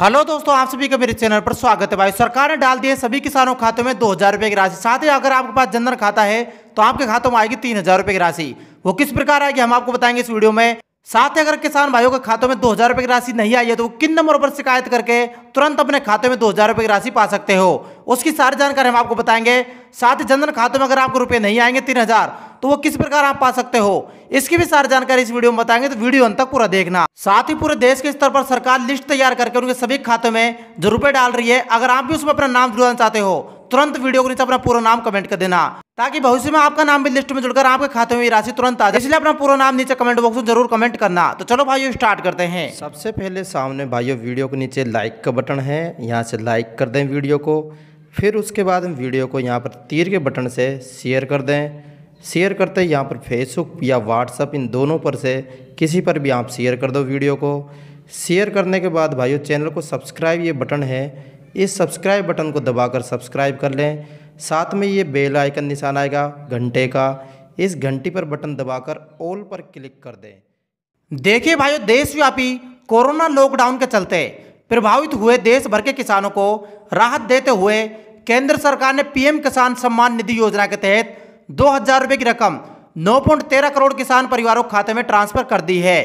hello दोस्तों आप सभी का मेरे चैनल पर स्वागत है भाई सरकार ने डाल दिए सभी किसानों खातों में दो हज़ार रुपये की राशि साथ ही अगर आपके पास जनधन खाता है तो आपके खातों में आएगी तीन हज़ार रुपये की राशि वो किस प्रकार आएगी हम आपको बताएंगे इस वीडियो में साथ ही अगर किसान भाइयों के खातों में दो हज़ार रुपये की राशि नहीं आई है तो वो किन नंबर पर शिकायत करके तुरंत अपने खाते में दो हज़ार रुपये की राशि पा सकते हो उसकी सारी जानकारी हम आपको बताएंगे साथ ही जनधन खातों में अगर आपको रुपये नहीं आएंगे तीन हज़ार तो वो किस प्रकार आप पा सकते हो इसकी भी सारी जानकारी इस वीडियो में बताएंगे तो वीडियो अंत तक पूरा देखना साथ ही पूरे देश के स्तर पर सरकार लिस्ट तैयार करके उनके सभी खातों में जो रुपये डाल रही है अगर आप भी उसमें अपना नाम जुड़ाना चाहते हो तुरंत वीडियो के नीचे अपना पूरा नाम कमेंट कर देना ताकि भविष्य में आपका नाम भी लिस्ट में जुड़कर आपके खाते में राशि तुरंत आ जाए इसलिए अपना पूरा नाम नीचे कमेंट बॉक्स में जरूर कमेंट करना तो चलो भाइयों स्टार्ट करते हैं सबसे पहले सामने भाइयों वीडियो के नीचे लाइक का बटन है यहाँ से लाइक कर दें वीडियो को फिर उसके बाद हम वीडियो को यहाँ पर तीर के बटन से शेयर कर दें शेयर करते यहाँ पर फेसबुक या व्हाट्सअप इन दोनों पर से किसी पर भी आप शेयर कर दो वीडियो को शेयर करने के बाद भाइयों चैनल को सब्सक्राइब ये बटन है इस सब्सक्राइब बटन को दबाकर सब्सक्राइब कर लें साथ में ये बेल आइकन निशान आएगा घंटे का इस घंटी पर बटन दबाकर ऑल पर क्लिक कर दें देखिए भाइयों देशव्यापी कोरोना लॉकडाउन के चलते प्रभावित हुए देश भर के किसानों को राहत देते हुए केंद्र सरकार ने पीएम किसान सम्मान निधि योजना के तहत दो हजार रुपये की रकम नौ पॉइंट तेरह करोड़ किसान परिवारों के खाते में ट्रांसफर कर दी है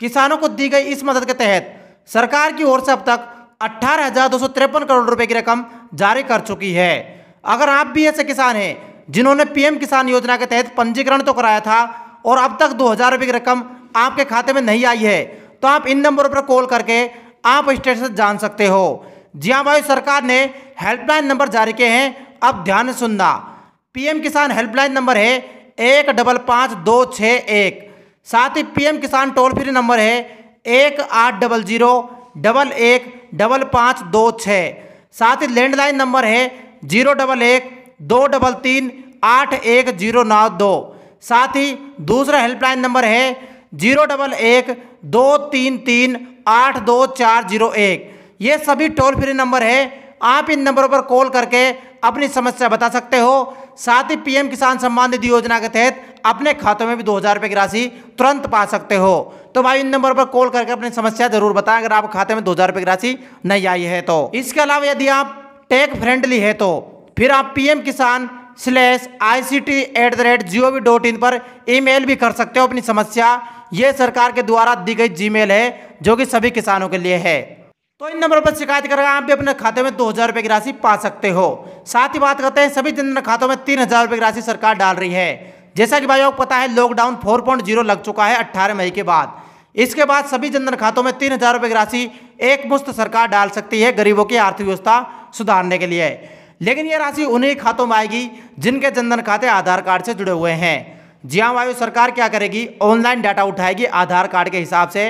किसानों को दी गई इस मदद के तहत सरकार की ओर से अब तक अट्ठारह हजार दो सौ तिरपन करोड़ रुपए की रकम जारी कर चुकी है अगर आप भी ऐसे किसान हैं जिन्होंने पीएम किसान योजना के तहत पंजीकरण तो कराया था और अब तक दो हज़ार रुपये की रकम आपके खाते में नहीं आई है तो आप इन नंबरों पर कॉल करके आप स्टेटस जान सकते हो जी हाँ भाई सरकार ने हेल्पलाइन नंबर जारी किए हैं अब ध्यान सुनना पीएम किसान हेल्पलाइन नंबर है एक डबल पाँच दो छः एक साथ ही PM Kisan toll free number है एक आठ डबल जीरो डबल एक डबल पाँच दो छः साथ ही लैंडलाइन नंबर है जीरो डबल एक दो डबल तीन आठ एक जीरो नौ दो साथ ही दूसरा हेल्पलाइन नंबर है जीरो डबल एक दो तीन तीन आठ दो चार जीरो एक ये सभी टोल फ्री नंबर है आप इन नंबरों पर कॉल करके अपनी समस्या बता सकते हो साथ ही पीएम किसान सम्मान निधि योजना के तहत अपने खातों में भी दो हज़ार रुपये की राशि तुरंत पा सकते हो तो भाई इन नंबर पर कॉल करके अपनी समस्या जरूर बताएं अगर आप खाते में दो हज़ार रुपये की राशि नहीं आई है तो इसके अलावा यदि आप टेक फ्रेंडली है तो फिर आप PM Kisan slash I C T at the rate G O V dot in पर ईमेल भी कर सकते हो अपनी समस्या ये सरकार के द्वारा दी गई जीमेल है जो कि सभी किसानों के लिए है तो इन नंबर पर शिकायत करके आप भी अपने खाते में दो हज़ार रुपये की राशि पा सकते हो साथ ही बात करते हैं सभी जनधन खातों में तीन हज़ार रुपये की राशि सरकार डाल रही है जैसा कि भाई आपको पता है लॉकडाउन फोर पॉइंट जीरो लग चुका है अट्ठारह मई के बाद इसके बाद सभी जनधन खातों में तीन हजार रुपये की राशि एक मुश्त सरकार डाल सकती है गरीबों की आर्थिक व्यवस्था सुधारने के लिए लेकिन यह राशि उन्हीं खातों में आएगी जिनके जनधन खाते आधार कार्ड से जुड़े हुए हैं जिया हाँ वायु सरकार क्या करेगी ऑनलाइन डाटा उठाएगी आधार कार्ड के हिसाब से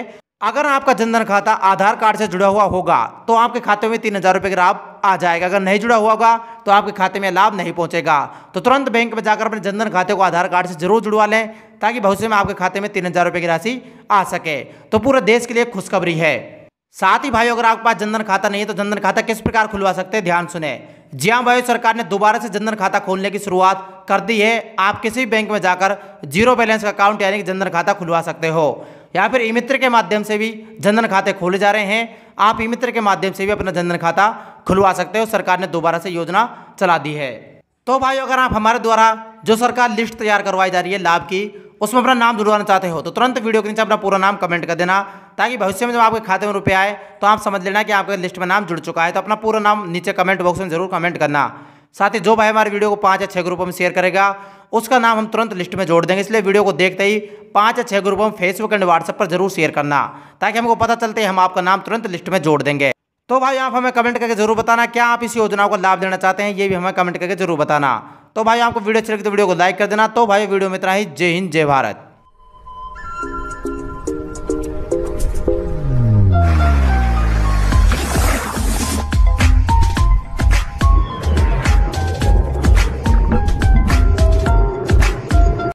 अगर आपका जनधन खाता आधार कार्ड से जुड़ा हुआ होगा तो आपके खाते में तीन हज़ार रुपये का लाभ आ जाएगा अगर नहीं जुड़ा हुआ होगा तो आपके खाते में लाभ नहीं पहुंचेगा तो तुरंत बैंक में जाकर अपने जनधन खाते को आधार कार्ड से जरूर जुड़वा लें ताकि भविष्य में आपके खाते में तीन हज़ार रुपए की राशि आ सके तो पूरे देश के लिए खुशखबरी है साथ ही भाई अगर आपके पास जनधन खाता नहीं है तो जनधन खाता किस प्रकार खुलवा सकते हैं ध्यान सुने जी हाँ भाई सरकार ने दोबारा से जनधन खाता खोलने की शुरुआत कर दी है आप किसी भी बैंक में जाकर जीरो बैलेंस अकाउंट यानी कि जनधन खाता खुलवा सकते हो या फिर ई मित्र के माध्यम से भी जनधन खाते खोले जा रहे हैं आप ई मित्र के माध्यम से भी अपना जनधन खाता खुलवा सकते हो सरकार ने दोबारा से योजना चला दी है तो भाई अगर आप हमारे द्वारा जो सरकार लिस्ट तैयार करवाई जा रही है लाभ की उसमें अपना नाम जुड़वाना चाहते हो तो तुरंत वीडियो के नीचे अपना पूरा नाम कमेंट कर देना ताकि भविष्य में जब आपके खाते में रुपये आए तो आप समझ लेना कि आपके लिस्ट में नाम जुड़ चुका है तो अपना पूरा नाम नीचे कमेंट बॉक्स में जरूर कमेंट करना साथ ही जो भाई हमारे वीडियो को पाँच या छः ग्रुपों में शेयर करेगा उसका नाम हम तुरंत लिस्ट में जोड़ देंगे इसलिए वीडियो को देखते ही पाँच या छः ग्रुपों में फेसबुक एंड व्हाट्सएप पर जरूर शेयर करना ताकि हमको पता चलते हम आपका नाम तुरंत लिस्ट में जोड़ देंगे तो भाई आप हमें कमेंट करके जरूर बताना क्या आप इस योजना को लाभ देना चाहते हैं ये भी हमें कमेंट करके जरूर बताना तो भाई आपको वीडियो अच्छी लगी तो वीडियो को लाइक कर देना तो भाई वीडियो में इतना ही जय हिंद जय भारत